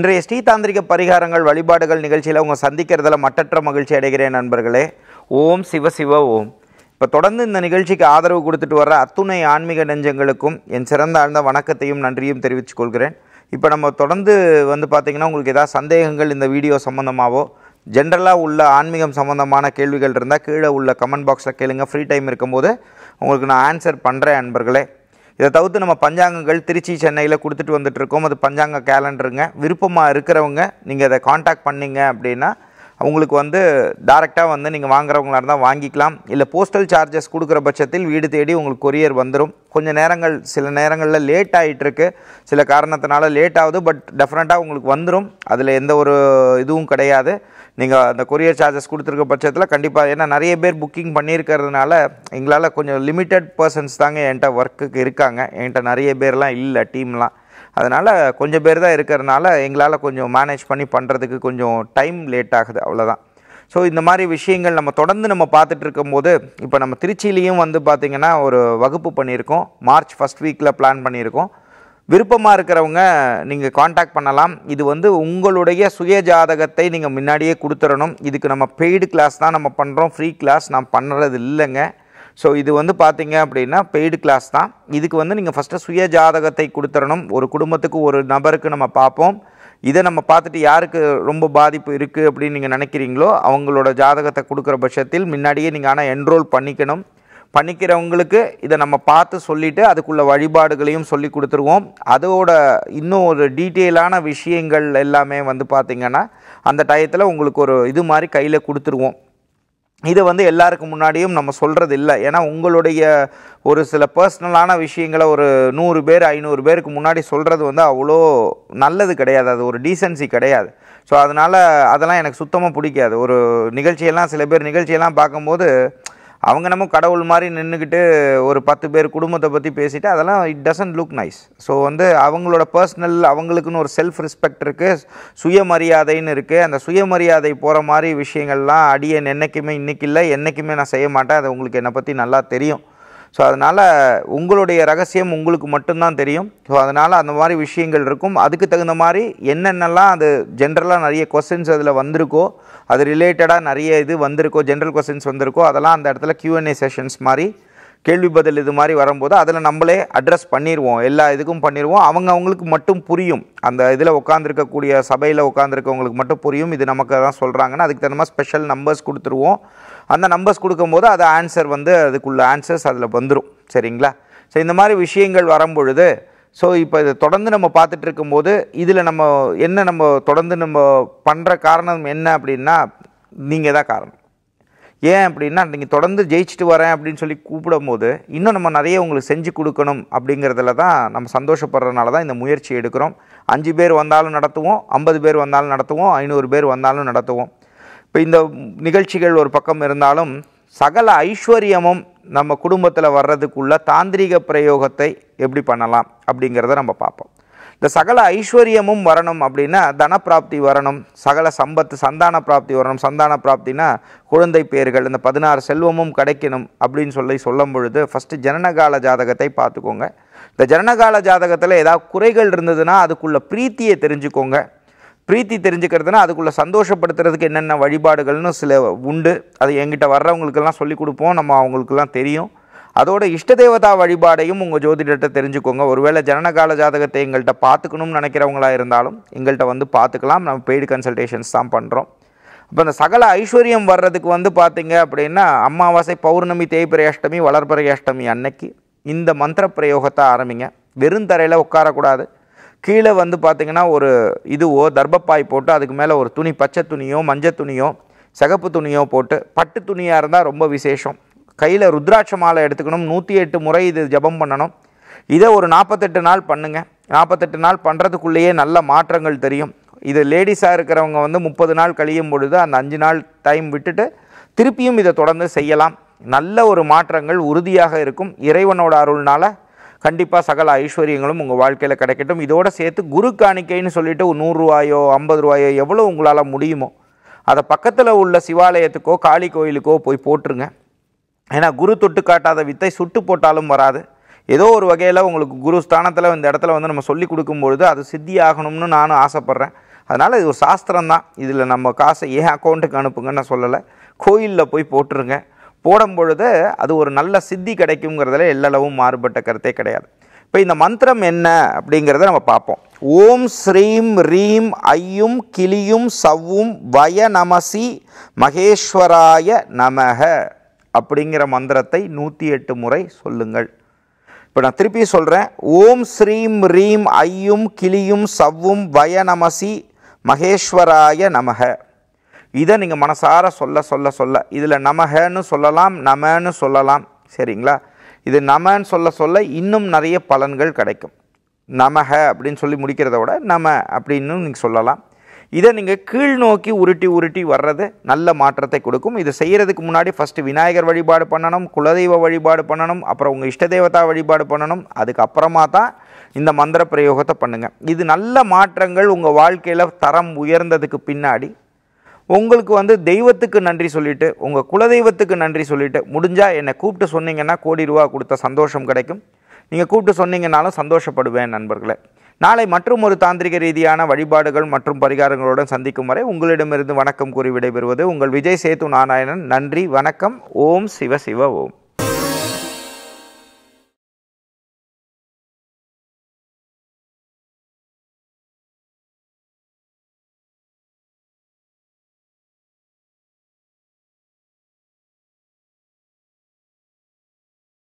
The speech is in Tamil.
இன்றைய தாந்திரிக பரிகாரங்கள் வழிபாடுகள் நிகழ்ச்சியில் அவங்க சந்திக்கிறதுல மட்டற்ற மகிழ்ச்சி அடைகிறேன் நண்பர்களே ஓம் சிவ சிவ ஓம் இப்போ தொடர்ந்து இந்த நிகழ்ச்சிக்கு ஆதரவு கொடுத்துட்டு வர அத்துணை ஆன்மீக நெஞ்சங்களுக்கும் என் சிறந்த ஆழ்ந்த வணக்கத்தையும் நன்றியும் தெரிவித்துக் கொள்கிறேன் இப்போ நம்ம தொடர்ந்து வந்து பார்த்திங்கன்னா உங்களுக்கு ஏதாவது சந்தேகங்கள் இந்த வீடியோ சம்மந்தமாகவோ ஜென்ரலாக உள்ள ஆன்மீகம் சம்மந்தமான கேள்விகள் இருந்தால் கீழே உள்ள கமெண்ட் பாக்ஸில் கேளுங்கள் ஃப்ரீ டைம் இருக்கும்போது உங்களுக்கு நான் ஆன்சர் பண்ணுறேன் நண்பர்களே இதை தவிர்த்து நம்ம பஞ்சாங்கங்கள் திருச்சி சென்னையில் கொடுத்துட்டு இருக்கோம் அது பஞ்சாங்க கேலண்டருங்க விருப்பமாக இருக்கிறவங்க நீங்கள் அதை காண்டாக்ட் பண்ணிங்க அப்படின்னா உங்களுக்கு வந்து டேரெக்டாக வந்து நீங்கள் வாங்குறவங்களா இருந்தால் வாங்கிக்கலாம் இல்லை போஸ்டல் சார்ஜஸ் கொடுக்குற பட்சத்தில் வீடு தேடி உங்களுக்கு கொரியர் வந்துடும் கொஞ்சம் நேரங்கள் சில நேரங்களில் லேட் ஆகிட்டுருக்கு சில காரணத்தினால லேட் ஆகுது பட் டெஃபினட்டாக உங்களுக்கு வந்துடும் அதில் எந்த ஒரு இதுவும் கிடையாது நீங்கள் அந்த கொரியர் சார்ஜஸ் கொடுத்துருக்க பட்சத்தில் கண்டிப்பாக ஏன்னா நிறைய பேர் புக்கிங் பண்ணியிருக்கிறதுனால எங்களால் கொஞ்சம் லிமிட்டட் பர்சன்ஸ் தாங்க என்கிட்ட ஒர்க்குக்கு இருக்காங்க என்கிட்ட நிறைய பேர்லாம் இல்லை டீம்லாம் அதனால் கொஞ்சம் பேர் தான் இருக்கிறதுனால எங்களால் கொஞ்சம் மேனேஜ் பண்ணி பண்ணுறதுக்கு கொஞ்சம் டைம் லேட் ஆகுது அவ்வளோதான் ஸோ இந்த மாதிரி விஷயங்கள் நம்ம தொடர்ந்து நம்ம பார்த்துட்டு இருக்கும்போது இப்போ நம்ம திருச்சியிலையும் வந்து பார்த்திங்கன்னா ஒரு வகுப்பு பண்ணியிருக்கோம் மார்ச் ஃபஸ்ட் வீக்கில் பிளான் பண்ணியிருக்கோம் விருப்பமாக இருக்கிறவங்க நீங்கள் காண்டாக்ட் பண்ணலாம் இது வந்து உங்களுடைய சுய ஜாதகத்தை நீங்கள் முன்னாடியே கொடுத்துடணும் இதுக்கு நம்ம பெய்டு கிளாஸ் தான் நம்ம பண்ணுறோம் ஃப்ரீ கிளாஸ் நான் பண்ணுறது இல்லைங்க ஸோ இது வந்து பார்த்தீங்க அப்படின்னா பெய்டு கிளாஸ் தான் இதுக்கு வந்து நீங்கள் ஃபஸ்ட்டு சுய ஜாதகத்தை கொடுத்துடணும் ஒரு குடும்பத்துக்கு ஒரு நபருக்கு நம்ம பார்ப்போம் இதை நம்ம பார்த்துட்டு யாருக்கு ரொம்ப பாதிப்பு இருக்குது அப்படின்னு நீங்கள் நினைக்கிறீங்களோ அவங்களோட ஜாதகத்தை கொடுக்குற பட்சத்தில் முன்னாடியே நீங்கள் ஆனால் என்ரோல் பண்ணிக்கணும் பண்ணிக்கிறவங்களுக்கு இதை நம்ம பார்த்து சொல்லிவிட்டு அதுக்குள்ள வழிபாடுகளையும் சொல்லி கொடுத்துருவோம் அதோட இன்னும் ஒரு டீட்டெயிலான விஷயங்கள் எல்லாமே வந்து பார்த்திங்கன்னா அந்த டயத்தில் உங்களுக்கு ஒரு இது மாதிரி கையில் கொடுத்துருவோம் இதை வந்து எல்லாருக்கும் முன்னாடியும் நம்ம சொல்கிறது இல்லை ஏன்னா உங்களுடைய ஒரு சில பர்சனலான விஷயங்களை ஒரு நூறு பேர் ஐநூறு பேருக்கு முன்னாடி சொல்கிறது வந்து அவ்வளோ நல்லது கிடையாது அது ஒரு டீசன்சி கிடையாது ஸோ அதனால் அதெல்லாம் எனக்கு சுத்தமாக பிடிக்காது ஒரு நிகழ்ச்சியெல்லாம் சில பேர் நிகழ்ச்சியெல்லாம் பார்க்கும்போது அவங்க நம்ம கடவுள் மாதிரி நின்றுக்கிட்டு ஒரு பத்து பேர் குடும்பத்தை பற்றி பேசிவிட்டு அதெல்லாம் it doesn't look nice so வந்து அவங்களோட பர்சனல் அவங்களுக்குன்னு ஒரு செல்ஃப் ரெஸ்பெக்ட் இருக்குது சுயமரியாதைன்னு இருக்குது அந்த சுயமரியாதை போகிற மாதிரி விஷயங்கள்லாம் அடியன் என்றைக்குமே இன்றைக்கி இல்லை என்றைக்குமே நான் செய்ய மாட்டேன் அது உங்களுக்கு என்னை பற்றி நல்லா தெரியும் ஸோ அதனால் உங்களுடைய ரகசியம் உங்களுக்கு மட்டும்தான் தெரியும் ஸோ அதனால் அந்த மாதிரி விஷயங்கள் இருக்கும் அதுக்கு தகுந்த மாதிரி என்னென்னலாம் அது ஜென்ரலாக நிறைய கொஸ்டின்ஸ் அதில் வந்திருக்கோ அது ரிலேட்டடாக நிறைய இது வந்திருக்கோ ஜென்ரல் கொஸ்டின்ஸ் வந்திருக்கோ அதெல்லாம் அந்த இடத்துல கியூஎன்ஏ செஷன்ஸ் மாதிரி கேள்வி பதில் இது மாதிரி வரும்போது அதில் நம்மளே அட்ரஸ் பண்ணிடுவோம் எல்லா இதுக்கும் பண்ணிடுவோம் அவங்க அவங்களுக்கு மட்டும் புரியும் அந்த இதில் உட்காந்துருக்கக்கூடிய சபையில் உட்காந்துருக்கவங்களுக்கு மட்டும் புரியும் இது நமக்கு தான் சொல்கிறாங்கன்னா அதுக்கு தகுந்த மாதிரி ஸ்பெஷல் நம்பர்ஸ் கொடுத்துருவோம் அந்த நம்பர்ஸ் கொடுக்கும்போது அது ஆன்சர் வந்து அதுக்குள்ள ஆன்சர்ஸ் அதில் வந்துடும் சரிங்களா ஸோ இந்த மாதிரி விஷயங்கள் வரும்பொழுது ஸோ இப்போ இதை தொடர்ந்து நம்ம பார்த்துட்டு இருக்கும்போது இதில் நம்ம என்ன நம்ம தொடர்ந்து நம்ம பண்ணுற காரணம் என்ன அப்படின்னா நீங்கள் தான் காரணம் ஏன் அப்படின்னா நீங்கள் தொடர்ந்து ஜெயிச்சுட்டு வரேன் அப்படின்னு சொல்லி கூப்பிடும்போது இன்னும் நம்ம நிறைய உங்களுக்கு செஞ்சு கொடுக்கணும் அப்படிங்கிறதுல தான் நம்ம சந்தோஷப்படுறதுனால தான் இந்த முயற்சி எடுக்கிறோம் அஞ்சு பேர் வந்தாலும் நடத்துவோம் ஐம்பது பேர் வந்தாலும் நடத்துவோம் ஐநூறு பேர் வந்தாலும் நடத்துவோம் இப்போ இந்த நிகழ்ச்சிகள் ஒரு பக்கம் இருந்தாலும் சகல ஐஸ்வர்யமும் நம்ம குடும்பத்தில் வர்றதுக்குள்ள தாந்திரிக பிரயோகத்தை எப்படி பண்ணலாம் அப்படிங்கிறத நம்ம பார்ப்போம் இந்த சகல ஐஸ்வர்யமும் வரணும் அப்படின்னா தனப்பிராப்தி வரணும் சகல சம்பத்து சந்தான பிராப்தி வரணும் சந்தான பிராப்தினா குழந்தை பேர்கள் இந்த பதினாறு செல்வமும் கிடைக்கணும் அப்படின்னு சொல்லி சொல்லும் பொழுது ஃபஸ்ட்டு ஜனனகால ஜாதகத்தை பார்த்துக்கோங்க இந்த ஜனனகால ஜாதகத்தில் ஏதாவது குறைகள் இருந்ததுன்னா அதுக்குள்ள பிரீத்தியை தெரிஞ்சுக்கோங்க பிரீத்தி தெரிஞ்சுக்கிறதுனா அதுக்குள்ளே சந்தோஷப்படுத்துறதுக்கு என்னென்ன வழிபாடுகள்னு சில உண்டு அது எங்கிட்ட வர்றவங்களுக்கெல்லாம் சொல்லி கொடுப்போம் நம்ம அவங்களுக்கெல்லாம் தெரியும் அதோட இஷ்ட தேவதா வழிபாடையும் உங்கள் ஜோதிடத்தை தெரிஞ்சுக்கோங்க ஒருவேளை ஜனனகால ஜாதகத்தை எங்கள்கிட்ட பார்த்துக்கணும்னு நினைக்கிறவங்களா இருந்தாலும் எங்கள்கிட்ட வந்து பார்த்துக்கலாம் நம்ம பெய்டு கன்சல்டேஷன்ஸ் தான் பண்ணுறோம் இப்போ இந்த சகல ஐஸ்வர்யம் வர்றதுக்கு வந்து பார்த்திங்க அப்படின்னா அமாவாசை பௌர்ணமி தேய்பிரை அஷ்டமி வளர்பிரை அஷ்டமி அன்னைக்கு இந்த மந்திர பிரயோகத்தை ஆரம்பிங்க வெறும் தரையில் உட்காரக்கூடாது கீழே வந்து பார்த்திங்கன்னா ஒரு இதுவோ தர்பப்பாய் போட்டு அதுக்கு மேலே ஒரு துணி பச்சை துணியோ மஞ்சள் துணியோ சிகப்பு துணியோ போட்டு பட்டு துணியாக இருந்தால் ரொம்ப விசேஷம் கையில் ருத்ராட்ச மாலை எடுத்துக்கணும் நூற்றி எட்டு முறை இது ஜபம் பண்ணணும் இதை ஒரு நாற்பத்தெட்டு நாள் பண்ணுங்கள் நாற்பத்தெட்டு நாள் பண்ணுறதுக்குள்ளேயே நல்ல மாற்றங்கள் தெரியும் இது லேடிஸாக இருக்கிறவங்க வந்து முப்பது நாள் கழியும் பொழுது அந்த அஞ்சு நாள் டைம் விட்டுட்டு திருப்பியும் இதை தொடர்ந்து செய்யலாம் நல்ல ஒரு மாற்றங்கள் உறுதியாக இருக்கும் இறைவனோட அருள்னால் கண்டிப்பாக சகல ஐஸ்வர்யங்களும் உங்கள் வாழ்க்கையில் கிடைக்கட்டும் இதோடு சேர்த்து குரு காணிக்கைன்னு சொல்லிவிட்டு நூறுரூவாயோ ஐம்பது ரூபாயோ எவ்வளோ உங்களால் முடியுமோ அதை பக்கத்தில் உள்ள சிவாலயத்துக்கோ காளி கோயிலுக்கோ போய் போட்டுருங்க ஏன்னா குரு தொட்டு காட்டாத வித்தை சுட்டு போட்டாலும் வராது ஏதோ ஒரு வகையில் உங்களுக்கு குரு ஸ்தானத்தில் இந்த இடத்துல வந்து நம்ம சொல்லி கொடுக்கும்பொழுது அது சித்தி ஆகணும்னு நானும் ஆசைப்பட்றேன் அதனால் இது ஒரு சாஸ்திரம் தான் இதில் நம்ம காசை ஏன் அக்கௌண்ட்டுக்கு அனுப்புங்கன்னு நான் சொல்லலை கோயிலில் போய் போட்டுருங்க போடும் பொழுது அது ஒரு நல்ல சித்தி கிடைக்குங்கிறதுல எல்லளவும் மாறுபட்ட கருத்தே கிடையாது இப்போ இந்த மந்திரம் என்ன அப்படிங்கிறத நம்ம பார்ப்போம் ஓம் ஸ்ரீம் ரீம் ஐயும் கிளியும் சவ்வும் வய நமசி மகேஸ்வராய நமக அப்படிங்கிற மந்திரத்தை நூற்றி எட்டு முறை சொல்லுங்கள் இப்போ நான் திருப்பி சொல்கிறேன் ஓம் ஸ்ரீம் ரீம் ஐயும் கிளியும் சவ்வும் வய நமசி மகேஸ்வராய நமக இதை நீங்கள் மனசார சொல்ல சொல்ல சொல்ல இதில் நமகன்னு சொல்லலாம் நமன்னு சொல்லலாம் சரிங்களா இது நமன்னு சொல்ல சொல்ல இன்னும் நிறைய பலன்கள் கிடைக்கும் நமக அப்படின்னு சொல்லி முடிக்கிறத விட நம அப்படின்னு நீங்கள் சொல்லலாம் இதை நீங்கள் கீழ் நோக்கி உருட்டி உருட்டி வர்றது நல்ல மாற்றத்தை கொடுக்கும் இது செய்கிறதுக்கு முன்னாடி ஃபஸ்ட்டு விநாயகர் வழிபாடு பண்ணணும் குலதெய்வ வழிபாடு பண்ணணும் அப்புறம் உங்கள் இஷ்ட தேவதா வழிபாடு பண்ணணும் அதுக்கப்புறமா தான் இந்த மந்திர பிரயோகத்தை பண்ணுங்கள் இது நல்ல மாற்றங்கள் உங்கள் வாழ்க்கையில் தரம் உயர்ந்ததுக்கு பின்னாடி உங்களுக்கு வந்து தெய்வத்துக்கு நன்றி சொல்லிவிட்டு உங்கள் குலதெய்வத்துக்கு நன்றி சொல்லிவிட்டு முடிஞ்சால் என்னை கூப்பிட்டு சொன்னீங்கன்னா கோடி ரூபா கொடுத்த சந்தோஷம் கிடைக்கும் நீங்கள் கூப்பிட்டு சொன்னீங்கன்னாலும் சந்தோஷப்படுவேன் நண்பர்களை நாளை மற்றும் ஒரு தாந்திரிக ரீதியான வழிபாடுகள் மற்றும் பரிகாரங்களுடன் சந்திக்கும் வரை உங்களிடமிருந்து வணக்கம் கூறி விடைபெறுவது உங்கள் விஜய் சேது நாராயணன் நன்றி வணக்கம் ஓம் சிவ சிவ ஓம்